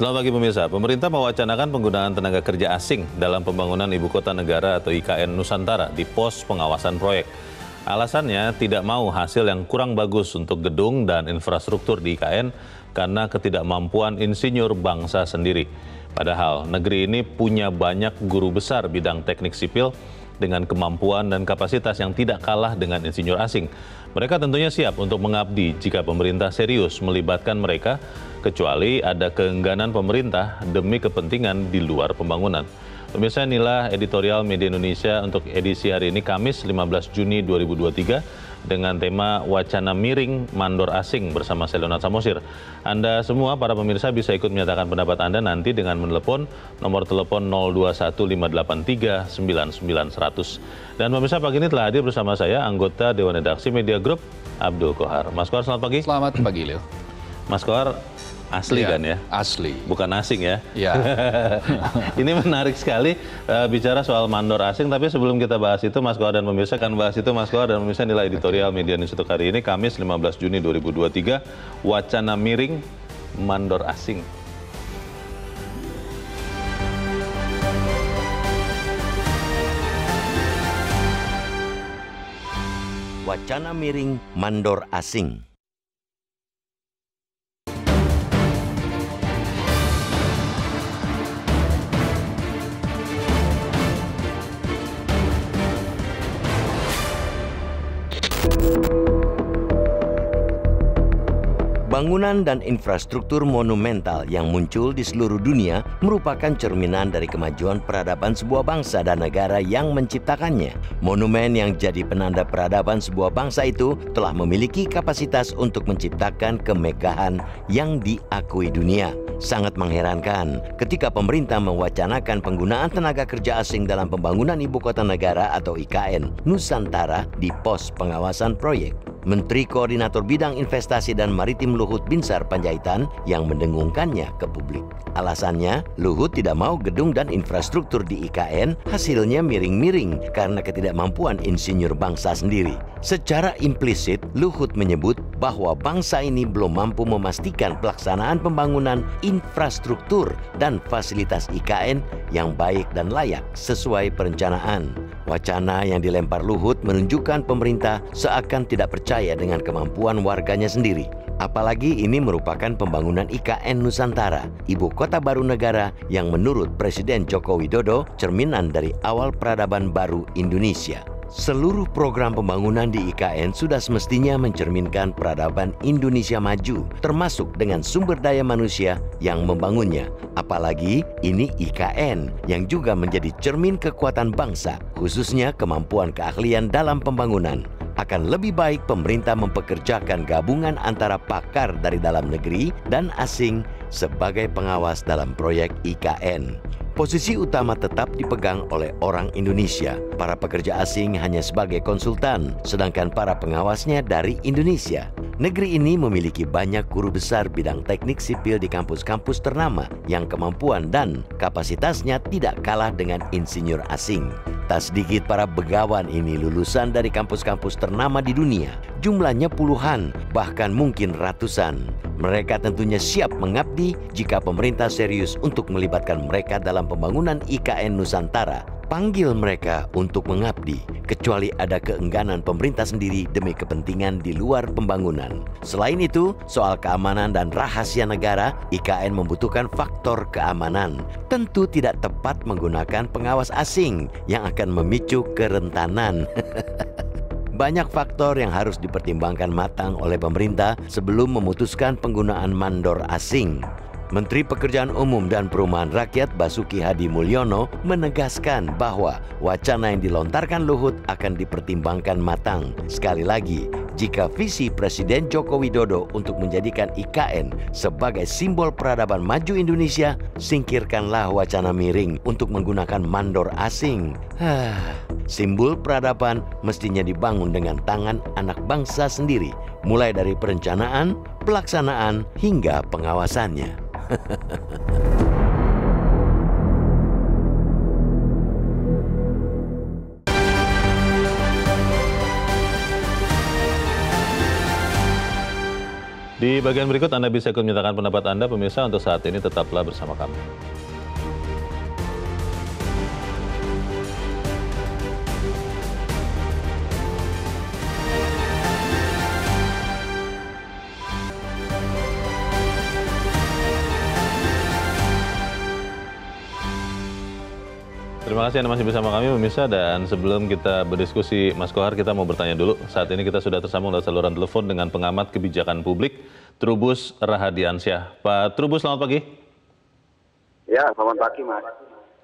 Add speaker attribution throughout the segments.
Speaker 1: Selamat pagi pemirsa. Pemerintah mewacanakan penggunaan tenaga kerja asing dalam pembangunan ibu kota negara atau IKN Nusantara di pos pengawasan proyek. Alasannya tidak mau hasil yang kurang bagus untuk gedung dan infrastruktur di IKN karena ketidakmampuan insinyur bangsa sendiri. Padahal negeri ini punya banyak guru besar bidang teknik sipil dengan kemampuan dan kapasitas yang tidak kalah dengan insinyur asing. Mereka tentunya siap untuk mengabdi jika pemerintah serius melibatkan mereka, kecuali ada keengganan pemerintah demi kepentingan di luar pembangunan. Pemirsa inilah editorial Media Indonesia untuk edisi hari ini Kamis 15 Juni 2023 dengan tema Wacana Miring Mandor Asing bersama saya Samosir. Anda semua para pemirsa bisa ikut menyatakan pendapat Anda nanti dengan menelepon nomor telepon 02158399100 Dan pemirsa pagi ini telah hadir bersama saya anggota Dewan Redaksi Media Group Abdul Kohar. Mas Kohar selamat pagi. Selamat pagi Leo. Mas Kohar, Asli ya, kan ya? Asli. Bukan asing ya? Ya. ini menarik sekali uh, bicara soal mandor asing, tapi sebelum kita bahas itu Mas Koa dan pemirsa akan bahas itu Mas Koa dan pemirsa nilai editorial okay. Media Institute hari ini Kamis 15 Juni 2023 wacana miring mandor asing.
Speaker 2: Wacana miring mandor asing. Bangunan dan infrastruktur monumental yang muncul di seluruh dunia merupakan cerminan dari kemajuan peradaban sebuah bangsa dan negara yang menciptakannya. Monumen yang jadi penanda peradaban sebuah bangsa itu telah memiliki kapasitas untuk menciptakan kemegahan yang diakui dunia. Sangat mengherankan ketika pemerintah mewacanakan penggunaan tenaga kerja asing dalam pembangunan ibu kota negara atau IKN Nusantara di pos pengawasan proyek. Menteri Koordinator Bidang Investasi dan Maritim Luhut Binsar Panjaitan yang mendengungkannya ke publik. Alasannya, Luhut tidak mau gedung dan infrastruktur di IKN hasilnya miring-miring karena ketidakmampuan insinyur bangsa sendiri. Secara implisit, Luhut menyebut bahwa bangsa ini belum mampu memastikan pelaksanaan pembangunan infrastruktur dan fasilitas IKN yang baik dan layak sesuai perencanaan. Wacana yang dilempar Luhut menunjukkan pemerintah seakan tidak percaya dengan kemampuan warganya sendiri. Apalagi ini merupakan pembangunan IKN Nusantara, ibu kota baru negara yang menurut Presiden Joko Widodo cerminan dari awal peradaban baru Indonesia seluruh program pembangunan di IKN sudah semestinya mencerminkan peradaban Indonesia maju, termasuk dengan sumber daya manusia yang membangunnya. Apalagi ini IKN yang juga menjadi cermin kekuatan bangsa, khususnya kemampuan keahlian dalam pembangunan. Akan lebih baik pemerintah mempekerjakan gabungan antara pakar dari dalam negeri dan asing sebagai pengawas dalam proyek IKN. Posisi utama tetap dipegang oleh orang Indonesia. Para pekerja asing hanya sebagai konsultan, sedangkan para pengawasnya dari Indonesia. Negeri ini memiliki banyak guru besar bidang teknik sipil di kampus-kampus ternama yang kemampuan dan kapasitasnya tidak kalah dengan insinyur asing. Tak sedikit para begawan ini lulusan dari kampus-kampus ternama di dunia. Jumlahnya puluhan, bahkan mungkin ratusan. Mereka tentunya siap mengabdi jika pemerintah serius untuk melibatkan mereka dalam pembangunan IKN Nusantara panggil mereka untuk mengabdi, kecuali ada keengganan pemerintah sendiri demi kepentingan di luar pembangunan. Selain itu, soal keamanan dan rahasia negara, IKN membutuhkan faktor keamanan. Tentu tidak tepat menggunakan pengawas asing yang akan memicu kerentanan. Banyak faktor yang harus dipertimbangkan matang oleh pemerintah sebelum memutuskan penggunaan mandor asing. Menteri Pekerjaan Umum dan Perumahan Rakyat Basuki Hadi Mulyono menegaskan bahwa wacana yang dilontarkan Luhut akan dipertimbangkan matang. Sekali lagi, jika visi Presiden Joko Widodo untuk menjadikan IKN sebagai simbol peradaban maju Indonesia, singkirkanlah wacana miring untuk menggunakan mandor asing. Simbol peradaban mestinya dibangun dengan tangan anak bangsa sendiri, mulai dari perencanaan, pelaksanaan, hingga pengawasannya. Di
Speaker 1: bagian berikut Anda bisa ikut menyatakan pendapat Anda pemirsa untuk saat ini tetaplah bersama kami. Terima kasih Anda masih bersama kami pemirsa dan sebelum kita berdiskusi Mas Kohar kita mau bertanya dulu. Saat ini kita sudah tersambung dari saluran telepon dengan pengamat kebijakan publik Trubus Rahadiansyah. Pak Trubus selamat pagi.
Speaker 3: Ya, selamat pagi Mas.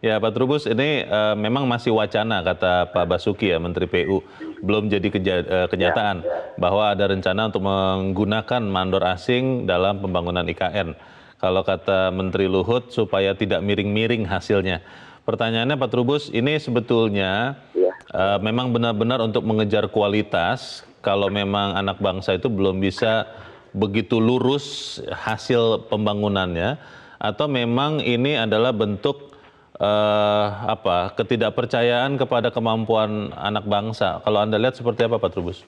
Speaker 1: Ya Pak Trubus, ini uh, memang masih wacana kata Pak Basuki ya Menteri PU belum jadi keja uh, kenyataan ya, ya. bahwa ada rencana untuk menggunakan mandor asing dalam pembangunan IKN. Kalau kata Menteri Luhut supaya tidak miring-miring hasilnya pertanyaannya Pak Trubus, ini sebetulnya ya. uh, memang benar-benar untuk mengejar kualitas. Kalau memang anak bangsa itu belum bisa begitu lurus hasil pembangunannya, atau memang ini adalah bentuk uh, apa ketidakpercayaan kepada kemampuan anak bangsa. Kalau anda lihat seperti apa, Pak Trubus?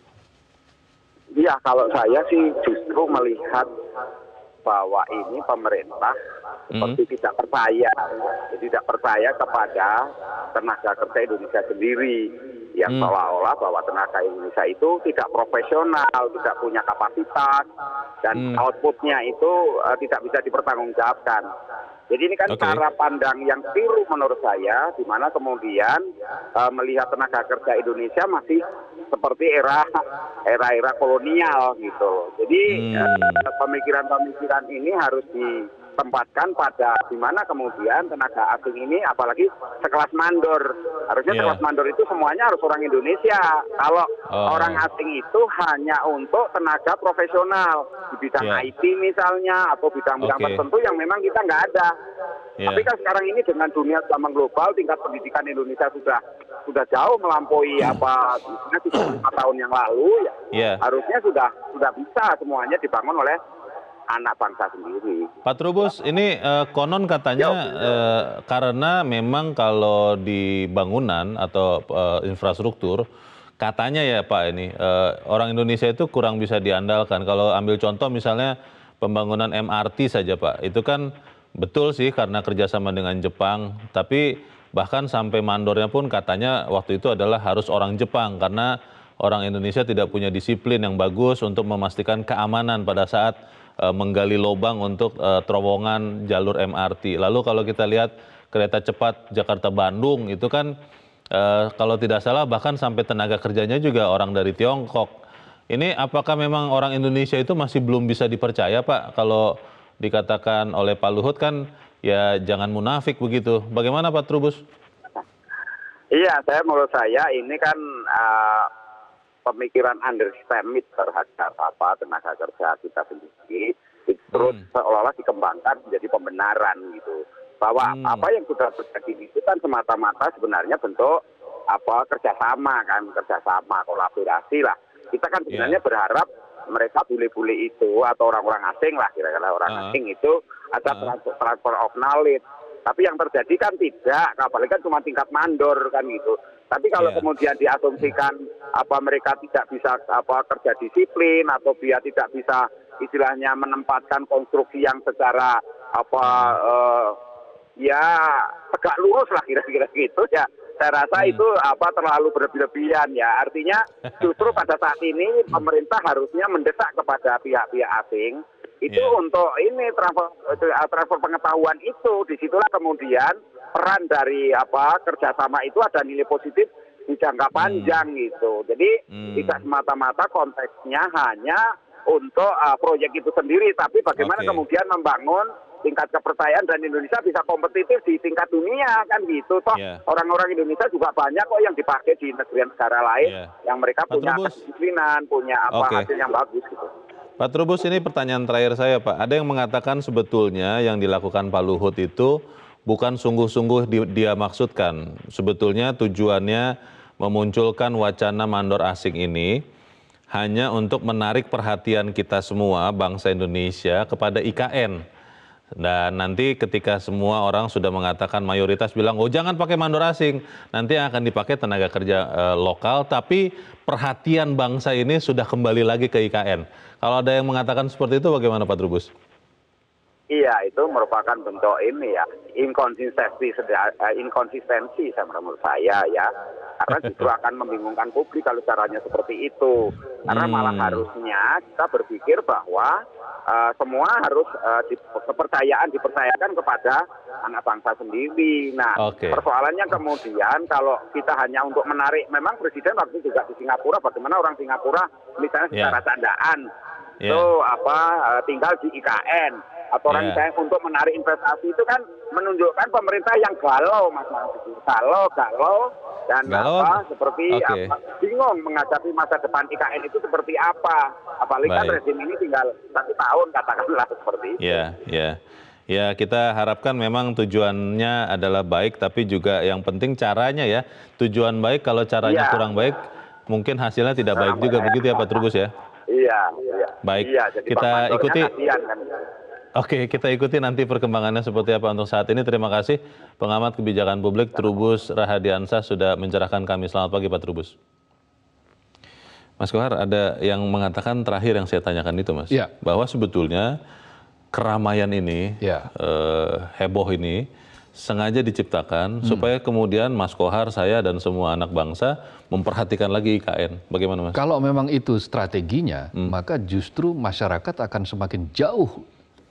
Speaker 3: Ya, kalau saya sih justru melihat bahwa ini pemerintah Hmm. seperti tidak percaya, tidak percaya kepada tenaga kerja Indonesia sendiri yang hmm. seolah-olah bahwa tenaga Indonesia itu tidak profesional, tidak punya kapasitas dan hmm. outputnya itu uh, tidak bisa dipertanggungjawabkan. Jadi ini kan okay. cara pandang yang biru menurut saya, di mana kemudian uh, melihat tenaga kerja Indonesia masih seperti era era era kolonial gitu. Jadi hmm. Eh, pemikiran-pemikiran hmm. uh, pemikiran -pemikiran ini harus di tempatkan pada di mana kemudian tenaga asing ini apalagi sekelas mandor. Harusnya yeah. sekelas mandor itu semuanya harus orang Indonesia. Kalau oh. orang asing itu hanya untuk tenaga profesional
Speaker 4: di bidang yeah. IT
Speaker 3: misalnya atau bidang-bidang okay. tertentu yang memang kita nggak ada. Yeah. Tapi kan sekarang ini dengan dunia selama global tingkat pendidikan Indonesia sudah sudah jauh melampaui hmm. apa 35 tahun yang lalu ya.
Speaker 1: Yeah. Harusnya
Speaker 3: sudah sudah bisa semuanya dibangun oleh anak bangsa sendiri.
Speaker 1: Pak Trubus, ini uh, konon katanya ya, karena memang kalau di bangunan atau uh, infrastruktur katanya ya Pak ini uh, orang Indonesia itu kurang bisa diandalkan. Kalau ambil contoh misalnya pembangunan MRT saja Pak, itu kan betul sih karena kerjasama dengan Jepang, tapi bahkan sampai mandornya pun katanya waktu itu adalah harus orang Jepang karena orang Indonesia tidak punya disiplin yang bagus untuk memastikan keamanan pada saat Eh, menggali lobang untuk eh, terowongan jalur MRT. Lalu kalau kita lihat kereta cepat Jakarta-Bandung itu kan eh, kalau tidak salah bahkan sampai tenaga kerjanya juga orang dari Tiongkok. Ini apakah memang orang Indonesia itu masih belum bisa dipercaya Pak kalau dikatakan oleh Pak Luhut kan ya jangan munafik begitu. Bagaimana Pak Trubus?
Speaker 3: Iya, saya menurut saya ini kan uh, pemikiran understand terhadap apa tenaga kerja kita sendiri hmm. terus hmm. seolah-olah dikembangkan menjadi pembenaran gitu bahwa hmm. apa yang sudah terjadi itu kan semata-mata sebenarnya bentuk apa kerjasama kan kerjasama kolaborasi lah kita kan iya. sebenarnya yeah. berharap mereka bule-bule itu atau orang-orang asing lah kira-kira orang uh -huh. asing itu ada uh -huh. transfer of knowledge tapi yang terjadi kan tidak, apalagi kan cuma tingkat mandor kan gitu. Tapi kalau yeah. kemudian diasumsikan yeah. apa mereka tidak bisa apa kerja disiplin atau dia tidak bisa istilahnya menempatkan konstruksi yang secara apa uh, ya tegak lurus lah kira-kira gitu ya saya rasa hmm. itu apa terlalu berlebihan ya. Artinya justru pada saat ini pemerintah harusnya mendesak kepada pihak-pihak asing itu yeah. untuk ini transfer eh, transfer pengetahuan itu disitulah kemudian peran dari apa kerjasama itu ada nilai positif di jangka hmm. panjang hmm. gitu jadi hmm. tidak semata-mata konteksnya hanya untuk uh, proyek itu sendiri tapi bagaimana okay. kemudian membangun tingkat kepercayaan dan Indonesia bisa kompetitif di tingkat dunia kan gitu toh yeah. orang-orang Indonesia juga banyak kok yang dipakai di negeri negara lain yeah. yang mereka Pak punya kedisiplinan punya apa okay. hasil yang bagus gitu
Speaker 1: Pak Trubus ini pertanyaan terakhir saya Pak. Ada yang mengatakan sebetulnya yang dilakukan Pak Luhut itu bukan sungguh-sungguh dia maksudkan. Sebetulnya tujuannya memunculkan wacana mandor asing ini hanya untuk menarik perhatian kita semua bangsa Indonesia kepada IKN dan nanti ketika semua orang sudah mengatakan mayoritas bilang oh jangan pakai mandor asing, nanti yang akan dipakai tenaga kerja e, lokal tapi perhatian bangsa ini sudah kembali lagi ke IKN. Kalau ada yang mengatakan seperti itu bagaimana Pak Trubus?
Speaker 3: Iya, itu merupakan bentuk ini ya, inkonsistensi eh, inkonsistensi menurut saya ya karena justru akan membingungkan publik kalau caranya seperti itu
Speaker 1: karena hmm. malah harusnya
Speaker 3: kita berpikir bahwa uh, semua harus uh, di, kepercayaan dipercayakan kepada anak bangsa sendiri. Nah, okay. persoalannya kemudian kalau kita hanya untuk menarik, memang presiden waktu juga di Singapura, bagaimana orang Singapura misalnya ya. secara yeah. candaan, yeah. apa eh, tinggal di IKN atau yeah. saya untuk menarik investasi itu kan menunjukkan pemerintah yang galau mas galau galau dan galau. apa seperti okay. apa, bingung menghadapi masa depan IKN itu seperti apa apalagi kan rezim ini tinggal satu tahun katakanlah seperti itu ya yeah,
Speaker 1: ya yeah. Ya, kita harapkan memang tujuannya adalah baik, tapi juga yang penting caranya ya. Tujuan baik, kalau caranya ya. kurang baik, mungkin hasilnya tidak baik juga. Begitu ya Pak Trubus ya?
Speaker 3: Iya, iya. Baik, iya, kita ikuti. Kasihan, kan?
Speaker 1: Oke, kita ikuti nanti perkembangannya seperti apa untuk saat ini. Terima kasih pengamat kebijakan publik Trubus Rahadiansa sudah mencerahkan kami. Selamat pagi Pak Trubus. Mas Kohar, ada yang mengatakan terakhir yang saya tanyakan itu, Mas, ya. bahwa sebetulnya keramaian ini, ya. eh, heboh ini, sengaja diciptakan hmm. supaya kemudian Mas Kohar, saya dan semua anak bangsa memperhatikan lagi IKN. Bagaimana, Mas? Kalau
Speaker 5: memang itu strateginya, hmm. maka justru masyarakat akan semakin jauh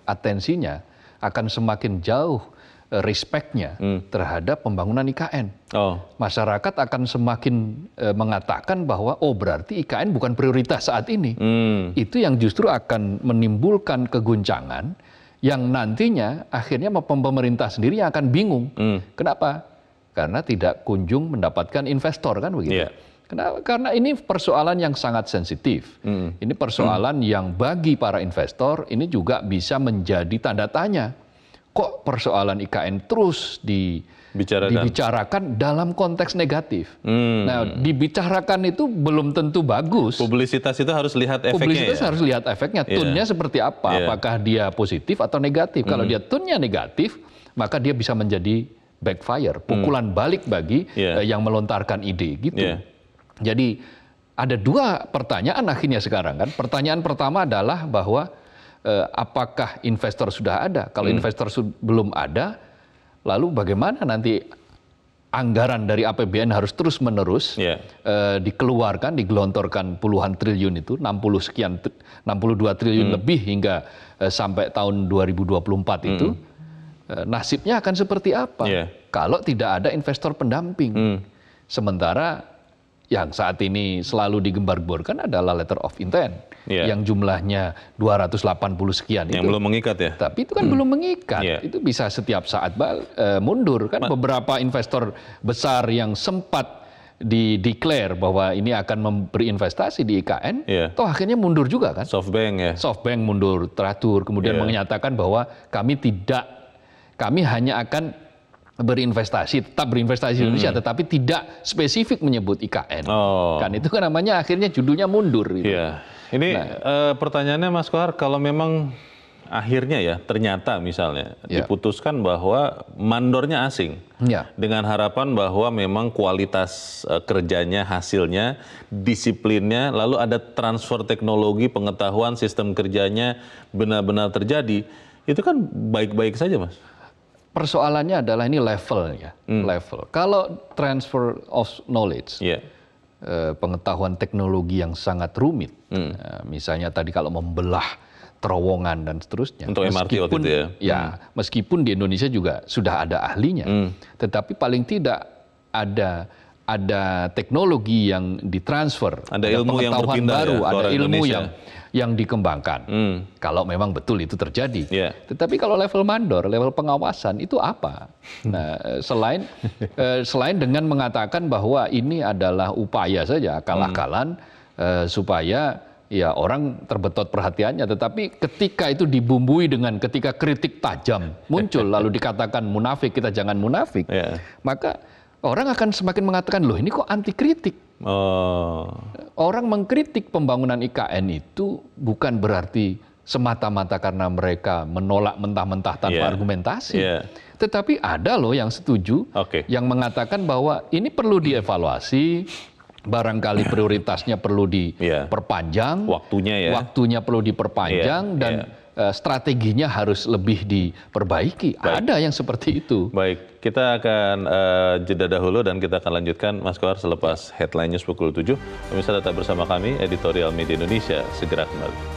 Speaker 5: atensinya akan semakin jauh eh, respectnya hmm. terhadap pembangunan IKN. Oh. Masyarakat akan semakin e, mengatakan bahwa oh berarti IKN bukan prioritas saat ini. Hmm. Itu yang justru akan menimbulkan keguncangan yang nantinya akhirnya pemerintah sendiri yang akan bingung. Hmm. Kenapa? Karena tidak kunjung mendapatkan investor kan begitu. Yeah. Kenapa? Karena ini persoalan yang sangat sensitif. Hmm. Ini persoalan hmm. yang bagi para investor ini juga bisa menjadi tanda tanya. Kok persoalan IKN terus di, dibicarakan dalam konteks negatif? Hmm. Nah, dibicarakan itu belum tentu bagus.
Speaker 1: Publisitas itu harus lihat efeknya. Publisitas ya? harus
Speaker 5: lihat efeknya. Yeah. Tunnya seperti apa? Yeah. Apakah dia positif atau negatif? Hmm. Kalau dia tunnya negatif, maka dia bisa menjadi backfire, hmm. pukulan hmm. balik bagi yeah. Iya. yang melontarkan ide gitu. Yeah. Jadi ada dua pertanyaan akhirnya sekarang kan. Pertanyaan pertama adalah bahwa eh, apakah investor sudah ada? Kalau hmm. investor belum ada, lalu bagaimana nanti anggaran dari APBN harus terus menerus yeah. eh, dikeluarkan, digelontorkan puluhan triliun itu, 60 sekian, 62 triliun hmm. lebih hingga eh, sampai tahun 2024 hmm. itu. Eh, nasibnya akan seperti apa yeah. kalau tidak ada investor pendamping? Hmm. Sementara yang saat ini selalu digembar-gemborkan adalah letter of intent yeah. yang jumlahnya 280 sekian yang itu. belum mengikat ya. Tapi itu kan hmm. belum mengikat. Yeah. Itu bisa setiap saat uh, mundur kan Ma beberapa investor besar yang sempat di declare bahwa ini akan memberi investasi di IKN, yeah. toh akhirnya mundur juga kan? Softbank ya. Softbank mundur teratur, kemudian yeah. menyatakan bahwa kami tidak, kami hanya akan berinvestasi, tetap berinvestasi di hmm. Indonesia, tetapi tidak spesifik menyebut IKN. Oh. Kan itu kan namanya akhirnya judulnya
Speaker 1: mundur. Gitu. ya. Ini nah, e, pertanyaannya Mas Kohar, kalau memang akhirnya ya ternyata misalnya ya. diputuskan bahwa mandornya asing, ya. dengan harapan bahwa memang kualitas e, kerjanya, hasilnya, disiplinnya, lalu ada transfer teknologi, pengetahuan, sistem kerjanya benar-benar terjadi, itu kan baik-baik saja, Mas
Speaker 5: persoalannya adalah ini levelnya, hmm. level. Kalau transfer of knowledge, yeah. Iya. pengetahuan teknologi yang sangat rumit, hmm. Eh, misalnya tadi kalau membelah terowongan dan seterusnya. Untuk meskipun, itu ya? Ya, hmm. meskipun di Indonesia juga sudah ada ahlinya, hmm. tetapi paling tidak ada ada teknologi yang ditransfer, ada, ada ilmu yang baru, ya, ada ilmu Indonesia. yang yang dikembangkan. Hmm. Kalau memang betul itu terjadi. Yeah. Tetapi kalau level mandor, level pengawasan itu apa? Hmm. Nah, eh, selain eh, selain dengan mengatakan bahwa ini adalah upaya saja kalah akalan hmm. Eh, supaya ya orang terbetot perhatiannya, tetapi ketika itu dibumbui dengan ketika kritik tajam muncul lalu dikatakan munafik, kita jangan munafik. Yeah. Maka orang akan semakin mengatakan, loh ini kok anti kritik. Oh. Orang mengkritik pembangunan IKN itu bukan berarti semata-mata karena mereka menolak mentah-mentah tanpa yeah. argumentasi. Yeah. Tetapi ada loh yang setuju, okay. yang mengatakan bahwa ini perlu dievaluasi, barangkali prioritasnya perlu diperpanjang, iya. yeah. waktunya ya, waktunya perlu diperpanjang yeah. dan yeah. Eh, strateginya harus
Speaker 1: lebih diperbaiki. Baik. Ada yang seperti itu. Baik, kita akan uh, jeda dahulu dan kita akan lanjutkan Mas Kohar selepas headline news pukul 7. Pemirsa tetap bersama kami, Editorial Media Indonesia, segera kembali.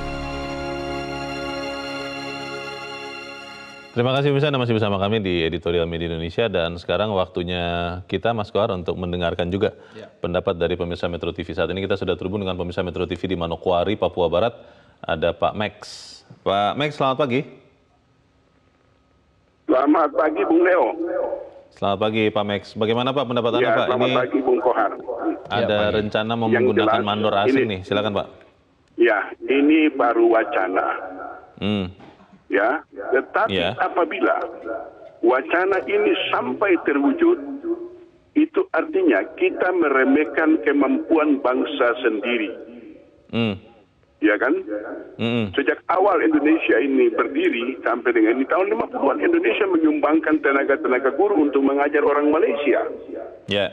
Speaker 1: Terima kasih bisa Anda masih bersama kami di Editorial Media Indonesia dan sekarang waktunya kita Mas Kohar untuk mendengarkan juga ya. pendapat dari pemirsa Metro TV. Saat ini kita sudah terhubung dengan pemirsa Metro TV di Manokwari, Papua Barat. Ada Pak Max. Pak Max, selamat pagi.
Speaker 6: Selamat pagi Bung Leo.
Speaker 1: Selamat pagi Pak Max. Bagaimana Pak pendapat ya, Anda Pak? Selamat ini pagi Bung Kohar. Ada ya, rencana menggunakan jelas, mandor asing ini, nih. Silakan Pak.
Speaker 6: Ya, ini baru wacana. Hmm Ya, ya tetapi ya. apabila wacana ini sampai terwujud itu artinya kita meremehkan kemampuan bangsa sendiri mm. ya kan mm. sejak awal Indonesia ini berdiri sampai dengan ini tahun 50-an Indonesia menyumbangkan tenaga-tenaga guru untuk mengajar orang Malaysia ya yeah.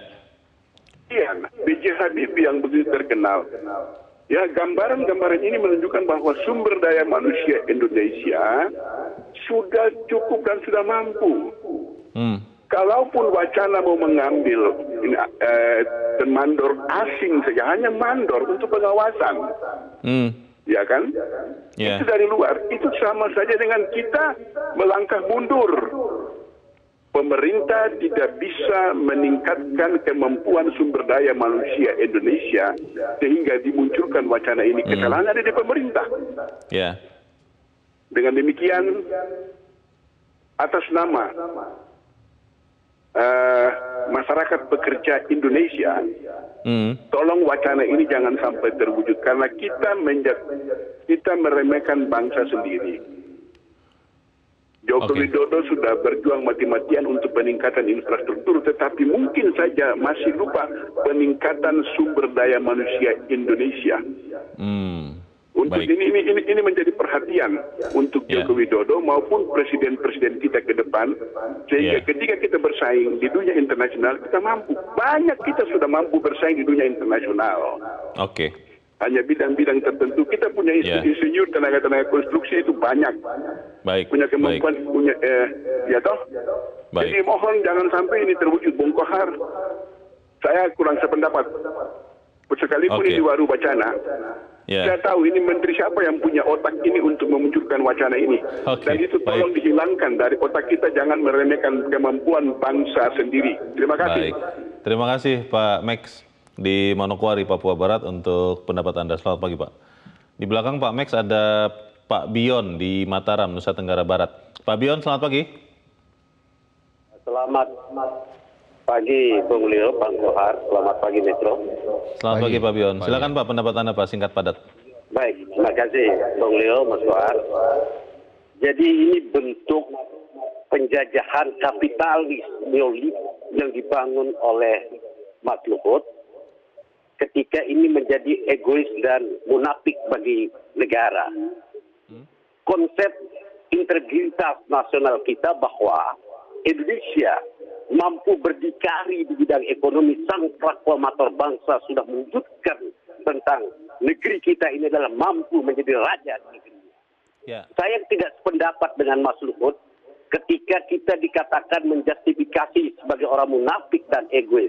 Speaker 6: Iya, B.J. Habibie yang begitu terkenal Ya, gambaran-gambaran ini menunjukkan bahwa sumber daya manusia Indonesia sudah cukup dan sudah mampu. Hmm. Kalaupun wacana mau mengambil eh, mandor asing saja, hanya mandor untuk pengawasan. Hmm. Ya kan? Yeah. Itu dari luar. Itu sama saja dengan kita melangkah mundur pemerintah tidak bisa meningkatkan kemampuan sumber daya manusia Indonesia sehingga dimunculkan wacana ini. Hmm. Kesalahan hmm. ada di pemerintah. Yeah. Dengan demikian, atas nama uh, masyarakat pekerja Indonesia, mm. tolong wacana ini jangan sampai terwujud karena kita kita meremehkan bangsa sendiri. Joko okay. Widodo sudah berjuang mati-matian untuk peningkatan infrastruktur, tetapi mungkin saja masih lupa peningkatan sumber daya manusia Indonesia.
Speaker 4: Hmm.
Speaker 6: Untuk ini, ini ini ini menjadi perhatian untuk yeah. Joko Widodo maupun presiden-presiden kita ke depan, sehingga yeah. ketika kita bersaing di dunia internasional kita mampu. Banyak kita sudah mampu bersaing di dunia internasional. Oke. Okay hanya bidang-bidang tertentu. Kita punya ya. institusi yeah. tenaga-tenaga konstruksi itu banyak.
Speaker 1: Baik. Punya kemampuan, Baik. punya
Speaker 6: eh, ya toh. Baik. Jadi mohon jangan sampai ini terwujud bongkohar. Saya kurang sependapat. Sekalipun okay. ini baru wacana. Yeah. Saya tahu ini menteri siapa yang punya otak ini untuk memunculkan wacana ini.
Speaker 1: Okay. Dan itu tolong
Speaker 6: Baik. dihilangkan dari otak kita, jangan meremehkan kemampuan bangsa sendiri. Terima kasih. Baik.
Speaker 1: Terima kasih Pak Max di Manokwari, Papua Barat untuk pendapat Anda. Selamat pagi Pak. Di belakang Pak Max ada Pak Bion di Mataram, Nusa Tenggara Barat. Pak Bion, selamat pagi.
Speaker 4: Selamat pagi Bung Leo, Bang Sohar Selamat pagi Metro.
Speaker 1: Selamat pagi, pagi Pak Bion. Silakan Pak pendapat Anda Pak, singkat padat.
Speaker 4: Baik, terima kasih Bung Leo, Mas Sohar Jadi ini bentuk penjajahan kapitalis neolib yang dibangun oleh Mas Luhut ketika ini menjadi egois dan munafik bagi negara. Hmm? Konsep integritas nasional kita bahwa Indonesia mampu berdikari di bidang ekonomi sang proklamator bangsa sudah mewujudkan tentang negeri kita ini adalah mampu menjadi raja negeri. Yeah. Saya tidak sependapat dengan Mas Luhut ketika kita dikatakan menjustifikasi sebagai orang munafik dan egois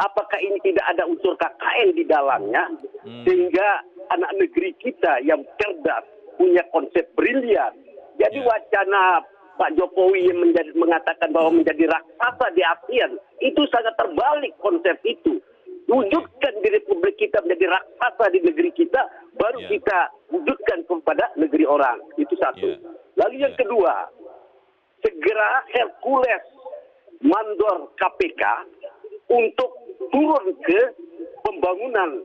Speaker 4: apakah ini tidak ada unsur KKN di dalamnya hmm. sehingga anak negeri kita yang cerdas punya konsep brilian. Jadi yeah. wacana Pak Jokowi yang menjadi, mengatakan bahwa menjadi raksasa di ASEAN itu sangat terbalik konsep itu. Wujudkan di Republik kita menjadi raksasa di negeri kita, baru yeah. kita wujudkan kepada negeri orang. Itu satu. Yeah. Lalu yang yeah. kedua, segera Hercules mandor KPK untuk turun ke pembangunan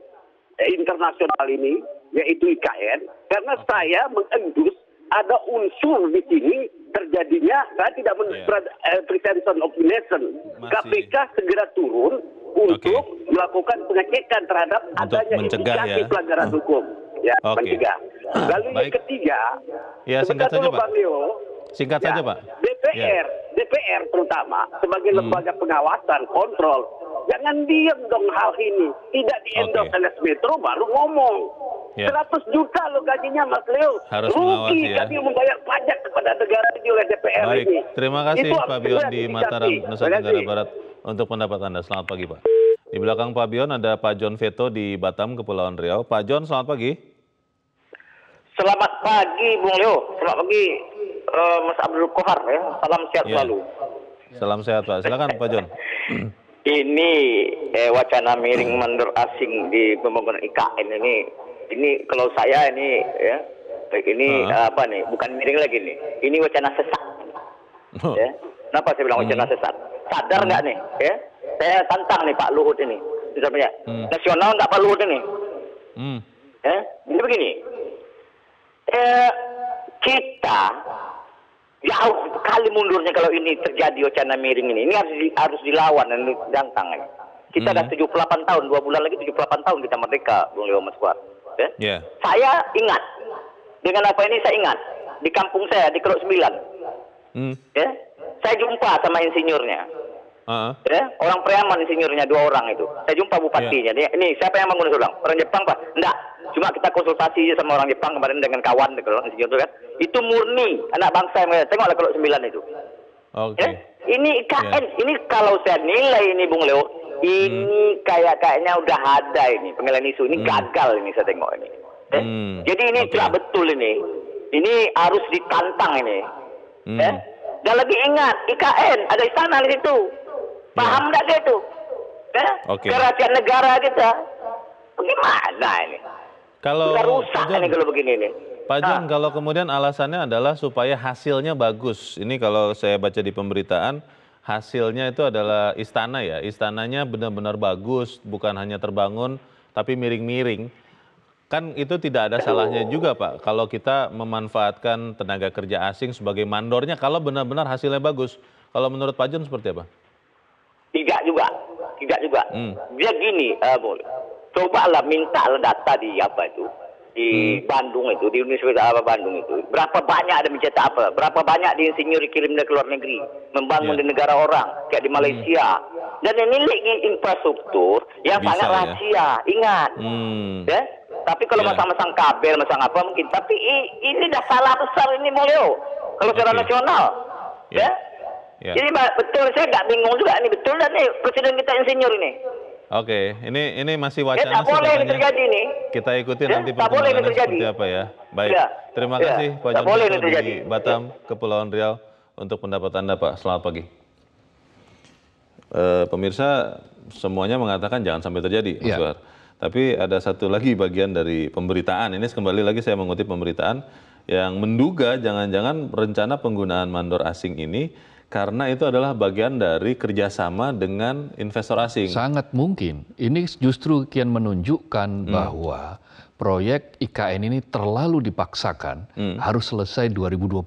Speaker 4: eh, internasional ini, yaitu IKN, karena saya mengendus ada unsur di sini terjadinya saya tidak men- yeah. Iya. Eh, pretension of nation. KPK segera turun untuk okay. melakukan pengecekan terhadap untuk adanya indikasi ya. pelanggaran uh. hukum.
Speaker 1: Ya, okay. mencegah. Lalu Baik. ketiga, ya, singkat saja, Pak. Leo, singkat ya, saja, Pak.
Speaker 4: DPR, yeah. DPR terutama sebagai hmm. lembaga pengawasan kontrol Jangan diam dong hal ini. Tidak endorse okay. oleh Metro baru ngomong. Yeah. Ya. 100 juta lo gajinya Mas Leo. Harus Rugi ya. kami membayar pajak kepada negara ini oleh DPR Baik. ini. Terima kasih Itu Pak Bion di Mataram, Nusa Tenggara Barat
Speaker 1: untuk pendapat Anda. Selamat pagi Pak. Di belakang Pak Bion ada Pak John Veto di Batam, Kepulauan Riau. Pak John, selamat pagi.
Speaker 3: Selamat pagi, Bung Leo. Selamat pagi, uh, Mas Abdul Kohar. Ya. Salam sehat
Speaker 1: ya. selalu. Salam sehat, Pak. Silakan, Pak John.
Speaker 7: ini eh, wacana miring mandor asing
Speaker 1: di pembangunan
Speaker 7: IKN ini ini kalau saya ini ya ini uh. apa nih bukan miring lagi nih ini wacana sesat uh. ya kenapa saya bilang wacana hmm. sesat sadar nggak hmm. nih ya saya tantang nih Pak Luhut ini misalnya hmm. nasional nggak Pak Luhut ini ya jadi begini eh, kita jauh sekali mundurnya kalau ini terjadi wacana miring ini. Ini harus di, harus dilawan dan ditantang. Ya. Kita mm -hmm. puluh 78 tahun, dua bulan lagi 78 tahun kita merdeka, Bung Leo Mas Kuat. Ya? Yeah. Saya ingat dengan apa ini saya ingat di kampung saya di Kelok 9. Mm. Ya? Saya jumpa sama insinyurnya. Uh-huh. Ya, orang preman insinyurnya dua orang itu. Saya jumpa bupatinya. Yeah. Ini siapa yang bangun ulang? Orang Jepang pak? Enggak. Cuma kita konsultasi sama orang Jepang kemarin dengan kawan kalau insinyur itu kan. Itu murni anak bangsa yang tengoklah kalau sembilan itu. Oke. Okay. Ya? Ini IKN. Ya. Yeah. Ini kalau saya nilai ini Bung Leo, ini hmm. kayak kayaknya udah ada ini penilaian isu ini hmm. gagal ini saya tengok ini. Ya? Hmm. Jadi ini okay. tidak betul ini. Ini harus ditantang ini. Hmm. Ya? Dan lagi ingat IKN ada istana di situ. Paham nggak ya. itu? Eh? okay. Kerajaan negara kita. Bagaimana ini?
Speaker 1: Kalau kita rusak John, ini kalau begini ini. Pak John, nah. kalau kemudian alasannya adalah supaya hasilnya bagus. Ini kalau saya baca di pemberitaan, hasilnya itu adalah istana ya. Istananya benar-benar bagus, bukan hanya terbangun, tapi miring-miring. Kan itu tidak ada salahnya juga Pak, kalau kita memanfaatkan tenaga kerja asing sebagai mandornya, kalau benar-benar hasilnya bagus. Kalau menurut Pak John seperti apa?
Speaker 7: Tidak juga, tidak juga. Hmm. Dia gini, uh, eh, Bol. Cobalah minta data di apa itu di hmm. Bandung itu, di Universitas apa Bandung itu. Berapa banyak ada mencetak apa? Berapa banyak di insinyur dikirim dari luar negeri, membangun yeah. di negara orang, kayak di hmm. Malaysia. Hmm. Dan ini link infrastruktur yang Bisa, sangat ya. rahasia. Ya? Ingat. Hmm. Ya? Tapi kalau yeah. masang-masang kabel, masang apa mungkin. Tapi ini dah salah besar ini, Mulyo. Kalau secara okay. nasional. Yeah. Ya? ya? Ya. Jadi betul saya nggak bingung juga ini betul dan nih presiden kita insinyur ini.
Speaker 1: Oke, ini ini masih ya, wacana. Ya, boleh ini terjadi ini. Kita ikuti ya, nanti perkembangannya seperti apa ya. Baik, ya. terima ya. kasih Pak John boleh di Batam, Kepulauan Riau untuk pendapat Anda Pak. Selamat pagi. E, pemirsa semuanya mengatakan jangan sampai terjadi, Mas ya. Tapi ada satu lagi bagian dari pemberitaan. Ini kembali lagi saya mengutip pemberitaan yang menduga jangan-jangan rencana penggunaan mandor asing ini karena itu adalah bagian dari kerjasama dengan investor asing.
Speaker 5: Sangat mungkin. Ini justru kian menunjukkan hmm. bahwa proyek IKN ini terlalu dipaksakan hmm. harus selesai 2024.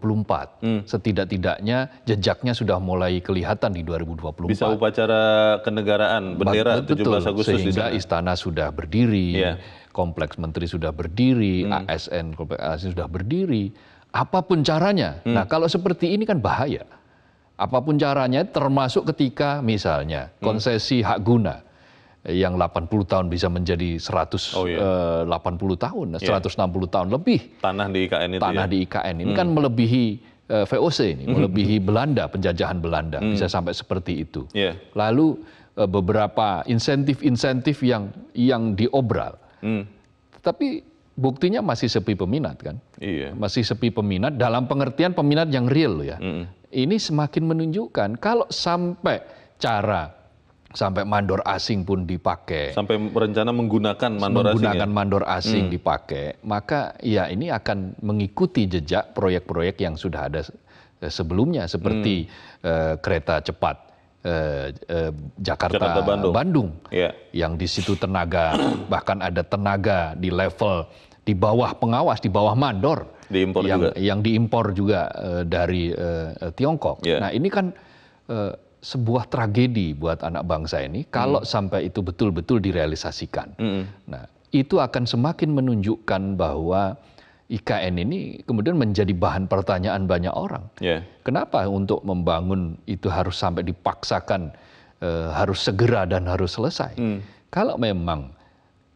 Speaker 5: Hmm. Setidak-tidaknya jejaknya sudah mulai kelihatan di 2024.
Speaker 1: Bisa upacara kenegaraan bendera Betul, 17 Agustus sehingga di istana sudah
Speaker 5: berdiri, yeah. kompleks menteri sudah berdiri, hmm. ASN kompleks ASN sudah berdiri. Apapun caranya. Hmm. Nah, kalau seperti ini kan bahaya. Apapun caranya, termasuk ketika misalnya hmm. konsesi hak guna yang 80 tahun bisa menjadi 180 oh, iya. 80 eh, tahun, 160 iya. 160 tahun lebih.
Speaker 1: Tanah di IKN
Speaker 5: itu. Tanah ya? di IKN ini hmm. kan melebihi eh, VOC ini, hmm. melebihi Belanda, penjajahan Belanda, hmm. bisa sampai seperti itu. Yeah. Lalu uh, beberapa insentif-insentif yang yang diobral. Hmm. Tapi buktinya masih sepi peminat kan? Iya. Masih sepi peminat dalam pengertian peminat yang real ya. Hmm ini semakin menunjukkan kalau sampai cara sampai mandor asing pun dipakai
Speaker 1: sampai rencana menggunakan mandor menggunakan asing ya? mandor asing hmm.
Speaker 5: dipakai maka ya ini akan mengikuti jejak proyek-proyek yang sudah ada eh, sebelumnya seperti hmm. uh, kereta cepat Eh, eh, Jakarta, Jakarta Bandung, Bandung yeah. yang di situ tenaga bahkan ada tenaga di level di bawah pengawas di bawah mandor yang, diimpor juga eh, dari eh, Tiongkok. Iya. Nah ini kan eh, sebuah tragedi buat anak bangsa ini hmm. kalau sampai itu betul-betul direalisasikan. Hmm. Nah itu akan semakin menunjukkan bahwa IKN ini kemudian menjadi bahan pertanyaan banyak orang. Iya. Kenapa untuk membangun itu harus sampai dipaksakan, harus segera dan harus selesai? Hmm. Kalau memang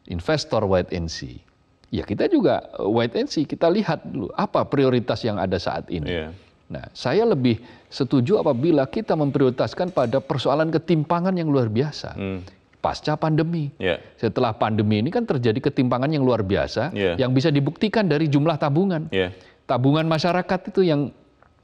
Speaker 5: investor white and see ya kita juga uh, wait and see, kita lihat dulu apa prioritas yang ada saat ini. Yeah. Nah, saya lebih setuju apabila kita memprioritaskan pada persoalan ketimpangan yang luar biasa. Mm. Pasca pandemi, yeah. setelah pandemi ini kan terjadi ketimpangan yang luar biasa, yeah. yang bisa dibuktikan dari jumlah tabungan, yeah. tabungan masyarakat itu yang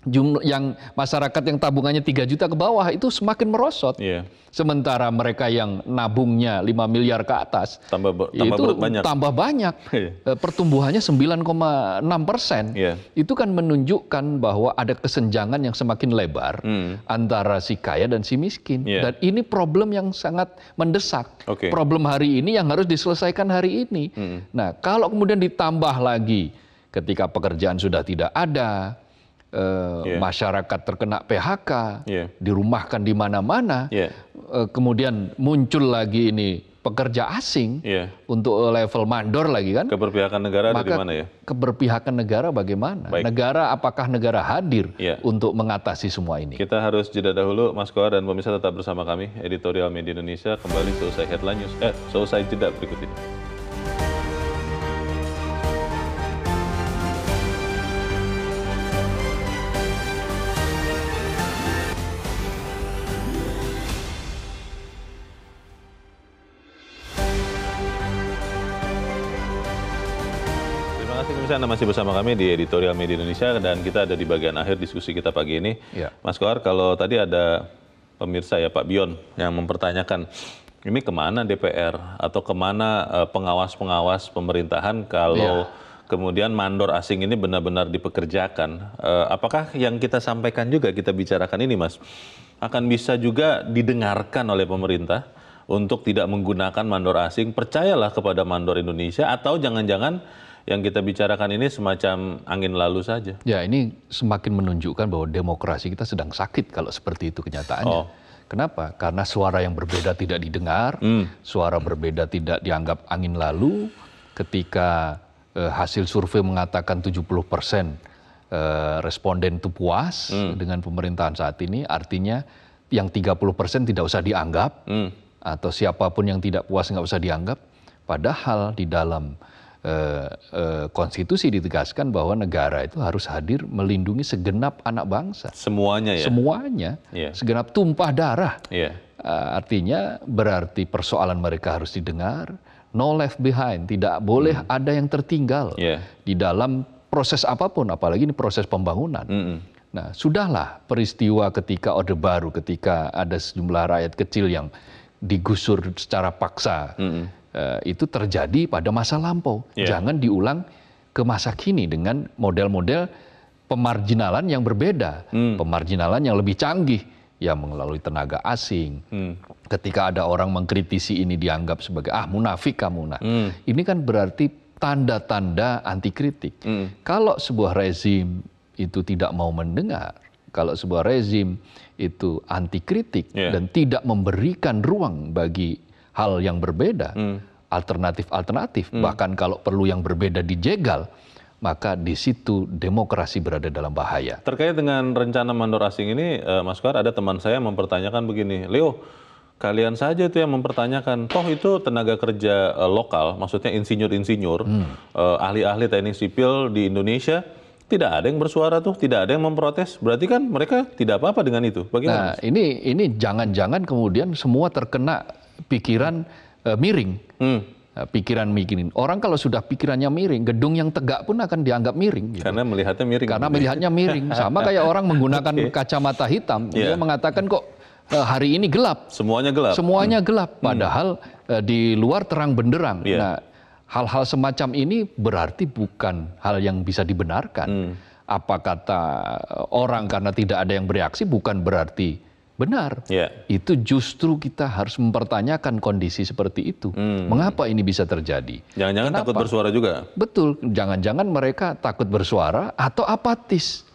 Speaker 5: jumlah yang masyarakat yang tabungannya 3 juta ke bawah itu semakin merosot. Yeah. Sementara mereka yang nabungnya 5 miliar ke atas tambah, tambah itu banyak. tambah banyak. Iya. E, pertumbuhannya 9,6 persen. Yeah. Itu kan menunjukkan bahwa ada kesenjangan yang semakin lebar mm. antara si kaya dan si miskin. Yeah. Dan ini problem yang sangat mendesak. Okay. Problem hari ini yang harus diselesaikan hari ini. Mm. Nah, kalau kemudian ditambah lagi ketika pekerjaan sudah tidak ada, Eh, yeah. masyarakat terkena PHK, yeah. dirumahkan di mana-mana, yeah. uh, kemudian muncul lagi ini pekerja asing yeah. untuk level
Speaker 1: mandor lagi kan? Keberpihakan negara Maka ada di mana ya?
Speaker 5: Keberpihakan negara bagaimana? Baik. Negara apakah negara hadir yeah. untuk mengatasi semua ini?
Speaker 1: Kita harus jeda dahulu, Mas Koa dan pemirsa tetap bersama kami, editorial media Indonesia kembali selesai headline news, eh selesai jeda berikut ini. Anda masih bersama kami di Editorial Media Indonesia dan kita ada di bagian akhir diskusi kita pagi ini. Ya. Mas Kohar, kalau tadi ada pemirsa ya Pak Bion yang mempertanyakan ini kemana DPR atau kemana eh, pengawas-pengawas pemerintahan kalau ya. kemudian mandor asing ini benar-benar dipekerjakan. Eh, apakah yang kita sampaikan juga kita bicarakan ini, Mas, akan bisa juga didengarkan oleh pemerintah? untuk tidak menggunakan mandor asing, percayalah kepada mandor Indonesia atau jangan-jangan yang kita bicarakan ini semacam angin lalu saja.
Speaker 5: Ya, ini semakin menunjukkan bahwa demokrasi kita sedang sakit kalau seperti itu kenyataannya. Oh. Kenapa? Karena suara yang berbeda tidak didengar, hmm. suara berbeda tidak dianggap angin lalu. Ketika eh, hasil survei mengatakan 70 persen eh, responden itu puas hmm. dengan pemerintahan saat ini, artinya yang 30 persen tidak usah dianggap, hmm. atau siapapun yang tidak puas nggak usah dianggap. Padahal di dalam eh, eh, konstitusi ditegaskan bahwa negara itu harus hadir melindungi segenap anak bangsa. Semuanya ya. Semuanya, yeah. segenap tumpah darah. Yeah. Iya. artinya berarti persoalan mereka harus didengar. No left behind, tidak boleh mm. ada yang tertinggal yeah. di dalam proses apapun, apalagi ini proses pembangunan. Mm -mm. Nah, sudahlah peristiwa ketika Orde Baru, ketika ada sejumlah rakyat kecil yang digusur secara paksa. Mm -hmm. Eh, itu terjadi pada masa lampau. Yeah. Jangan diulang ke masa kini dengan model-model pemarjinalan yang berbeda, hmm. pemarginalan yang lebih canggih yang melalui tenaga asing. Hmm. Ketika ada orang mengkritisi ini dianggap sebagai ah munafik kamu nah. Hmm. Ini kan berarti tanda-tanda anti kritik. Hmm. Kalau sebuah rezim itu tidak mau mendengar, kalau sebuah rezim itu anti kritik yeah. dan tidak memberikan ruang bagi hal yang berbeda, hmm. alternatif-alternatif, hmm. bahkan kalau perlu yang berbeda dijegal, maka di situ demokrasi berada dalam bahaya.
Speaker 1: Terkait dengan rencana mandor asing ini, eh, Mas Kar, ada teman saya mempertanyakan begini, Leo, kalian saja itu yang mempertanyakan toh itu tenaga kerja eh, lokal maksudnya insinyur-insinyur ahli-ahli hmm. eh, ahli-ahli teknik sipil di Indonesia tidak ada yang bersuara tuh tidak ada yang memprotes berarti kan mereka tidak apa-apa dengan itu bagaimana nah,
Speaker 5: ini ini jangan-jangan kemudian semua terkena pikiran uh, miring. Hmm. Eh, pikiran miring. Orang kalau sudah pikirannya miring, gedung yang tegak pun akan dianggap miring. Gitu.
Speaker 1: Karena melihatnya miring. Karena melihatnya miring. Sama kayak orang
Speaker 5: menggunakan okay. kacamata hitam, yeah. dia iya. mengatakan kok eh, hari ini gelap. Semuanya gelap. Semuanya hmm. gelap. Hmm. Padahal hmm. di luar terang benderang. Yeah. Nah, hal-hal semacam ini berarti bukan hal yang bisa dibenarkan. Hmm. Apa kata orang karena tidak ada yang bereaksi bukan berarti Benar, yeah. itu justru kita harus mempertanyakan kondisi seperti itu. Hmm. Mengapa ini bisa terjadi?
Speaker 1: Jangan-jangan takut bersuara juga.
Speaker 5: Betul, jangan-jangan mereka takut bersuara atau apatis.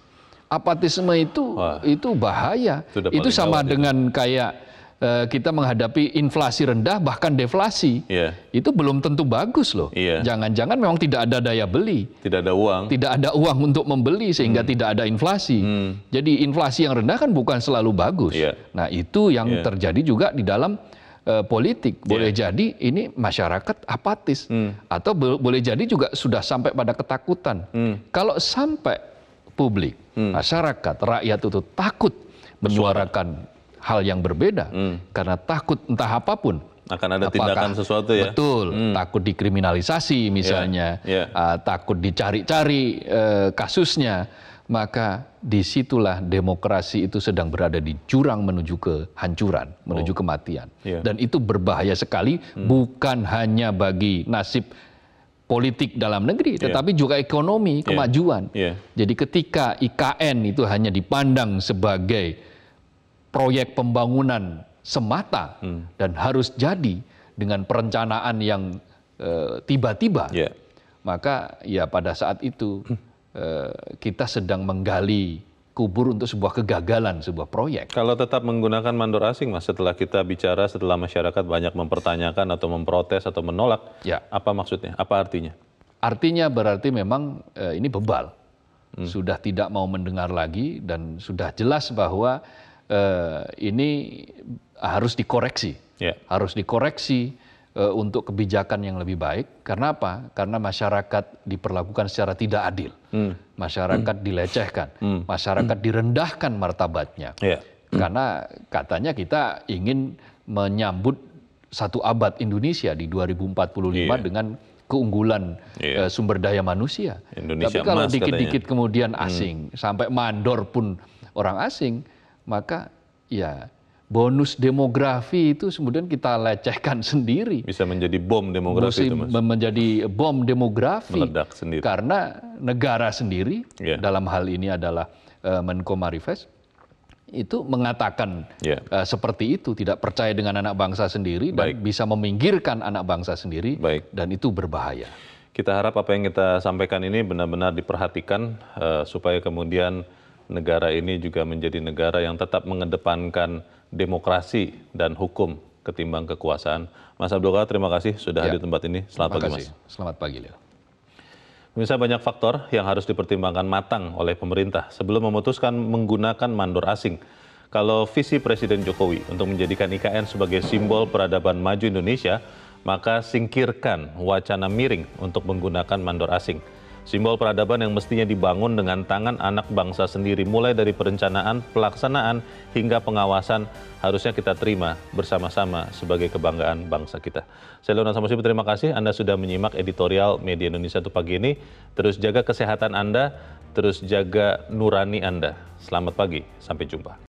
Speaker 5: Apatisme itu Wah. itu bahaya. Itu, sama dengan itu. kayak Eh, kita menghadapi inflasi rendah bahkan deflasi yeah. itu belum tentu bagus loh. Iya. Jangan-jangan yeah. memang tidak ada daya beli, tidak ada uang, tidak ada uang untuk membeli sehingga hmm. tidak ada inflasi. Hmm. Jadi inflasi yang rendah kan bukan selalu bagus. Yeah. Nah itu yang yeah. terjadi juga di dalam uh, politik. Iya. Boleh yeah. jadi ini masyarakat apatis hmm. atau boleh jadi juga sudah sampai pada ketakutan. Hmm. Kalau sampai publik, hmm. masyarakat, rakyat itu takut menyuarakan hal yang berbeda hmm. karena takut entah apapun
Speaker 1: akan ada Apakah, tindakan sesuatu ya.
Speaker 5: Betul, hmm. takut dikriminalisasi ya, misalnya, yeah. Ya. Yeah. Uh, takut dicari-cari uh, kasusnya, maka disitulah demokrasi itu sedang berada di jurang menuju kehancuran, menuju oh. kematian. Yeah. Dan itu berbahaya sekali, hmm. bukan hanya bagi nasib politik dalam negeri, ya. tetapi yeah. juga ekonomi, kemajuan. Yeah. Yeah. Jadi ketika IKN itu hanya dipandang sebagai proyek pembangunan semata hmm. dan harus jadi dengan perencanaan yang eh, tiba-tiba, e, ya. yeah. maka ya pada saat itu e, kita sedang menggali kubur untuk sebuah kegagalan sebuah proyek.
Speaker 1: Kalau tetap menggunakan mandor asing, mas, setelah kita bicara, setelah masyarakat banyak mempertanyakan atau memprotes atau menolak, ya. apa maksudnya? Apa artinya?
Speaker 5: Artinya berarti memang e, ini bebal, hmm. sudah tidak mau mendengar lagi dan sudah jelas bahwa eh, ini harus dikoreksi, yeah. harus dikoreksi eh, untuk kebijakan yang lebih baik. Karena apa? Karena masyarakat diperlakukan secara tidak adil, mm. masyarakat mm. dilecehkan, mm. masyarakat mm. direndahkan martabatnya. Yeah. Karena katanya kita ingin menyambut satu abad Indonesia di 2045 yeah. Iya. dengan keunggulan yeah. Iya. uh, sumber daya manusia. Indonesia Tapi kalau dikit-dikit kemudian hmm. asing, hmm. sampai mandor pun orang asing, maka ya bonus demografi itu kemudian kita lecehkan sendiri. Bisa menjadi bom demografi itu, Mas. Menjadi bom demografi. Meledak sendiri. Karena negara sendiri, yeah. dalam hal ini adalah uh, Menko Marifes, itu mengatakan yeah. Ya. uh, seperti itu, tidak
Speaker 1: percaya dengan anak bangsa sendiri, Baik. dan bisa meminggirkan anak bangsa sendiri, Baik. dan itu berbahaya. Kita harap apa yang kita sampaikan ini benar-benar diperhatikan, uh, supaya kemudian negara ini juga menjadi negara yang tetap mengedepankan demokrasi dan hukum ketimbang kekuasaan. Mas Abdul Qadir, terima kasih sudah ya. hadir di tempat ini. Selamat pagi, Mas.
Speaker 5: Selamat pagi, Leo.
Speaker 1: Pemirsa banyak faktor yang harus dipertimbangkan matang oleh pemerintah sebelum memutuskan menggunakan mandor asing. Kalau visi Presiden Jokowi untuk menjadikan IKN sebagai simbol peradaban maju Indonesia, maka singkirkan wacana miring untuk menggunakan mandor asing. Simbol peradaban yang mestinya dibangun dengan tangan anak bangsa sendiri mulai dari perencanaan, pelaksanaan, hingga pengawasan harusnya kita terima bersama-sama sebagai kebanggaan bangsa kita. Saya Leonan Samosib, terima kasih Anda sudah menyimak editorial Media Indonesia untuk pagi ini. Terus jaga kesehatan Anda, terus jaga nurani Anda. Selamat pagi, sampai jumpa.